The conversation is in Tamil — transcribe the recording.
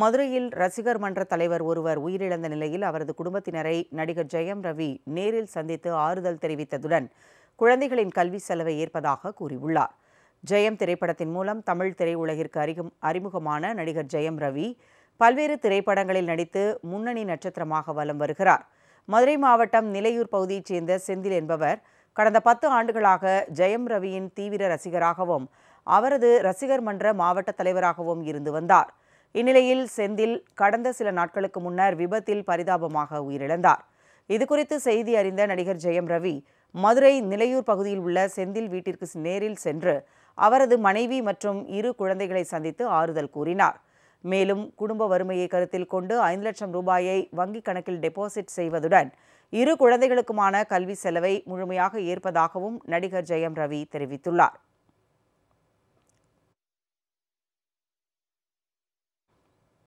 மதுரையில் ரசிகர் மன்ற தலைவர் ஒருவர் உயிரிழந்த நிலையில் அவரது குடும்பத்தினரை நடிகர் ஜெயம் ரவி நேரில் சந்தித்து ஆறுதல் தெரிவித்ததுடன் குழந்தைகளின் கல்வி செலவை ஏற்பதாக கூறியுள்ளார் ஜெயம் திரைப்படத்தின் மூலம் தமிழ் திரையுலகிற்கு அறிமுகம் அறிமுகமான நடிகர் ஜெயம் ரவி பல்வேறு திரைப்படங்களில் நடித்து முன்னணி நட்சத்திரமாக வலம் வருகிறார் மதுரை மாவட்டம் நிலையூர் பகுதியைச் சேர்ந்த செந்தில் என்பவர் கடந்த பத்து ஆண்டுகளாக ஜெயம் ரவியின் தீவிர ரசிகராகவும் அவரது ரசிகர் மன்ற மாவட்ட தலைவராகவும் இருந்து வந்தார் இந்நிலையில் செந்தில் கடந்த சில நாட்களுக்கு முன்னர் விபத்தில் பரிதாபமாக உயிரிழந்தார் இதுகுறித்து செய்தி அறிந்த நடிகர் ஜெயம் ரவி மதுரை நிலையூர் பகுதியில் உள்ள செந்தில் வீட்டிற்கு நேரில் சென்று அவரது மனைவி மற்றும் இரு குழந்தைகளை சந்தித்து ஆறுதல் கூறினார் மேலும் குடும்ப வறுமையை கருத்தில் கொண்டு ஐந்து லட்சம் ரூபாயை வங்கிக் கணக்கில் டெபாசிட் செய்வதுடன் இரு குழந்தைகளுக்குமான கல்வி செலவை முழுமையாக ஏற்பதாகவும் நடிகர் ஜெயம் ரவி தெரிவித்துள்ளார்